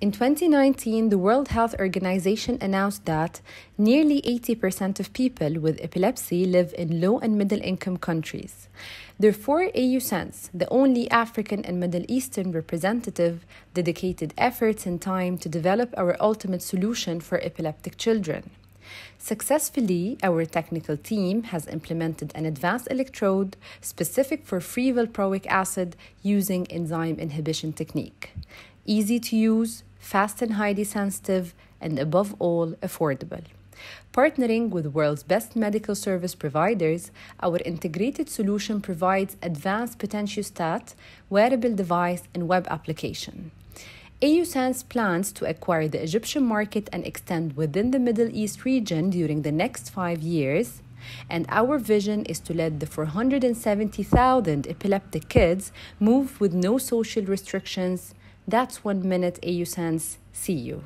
In 2019, the World Health Organization announced that nearly 80% of people with epilepsy live in low and middle income countries. Therefore, AU the only African and Middle Eastern representative, dedicated efforts and time to develop our ultimate solution for epileptic children. Successfully, our technical team has implemented an advanced electrode specific for free valproic acid using enzyme inhibition technique. Easy to use, fast and highly sensitive, and above all, affordable. Partnering with world's best medical service providers, our integrated solution provides advanced potentiostat, wearable device, and web application. AUSense plans to acquire the Egyptian market and extend within the Middle East region during the next five years. And our vision is to let the 470,000 epileptic kids move with no social restrictions that's when Minute AU Sense. See you.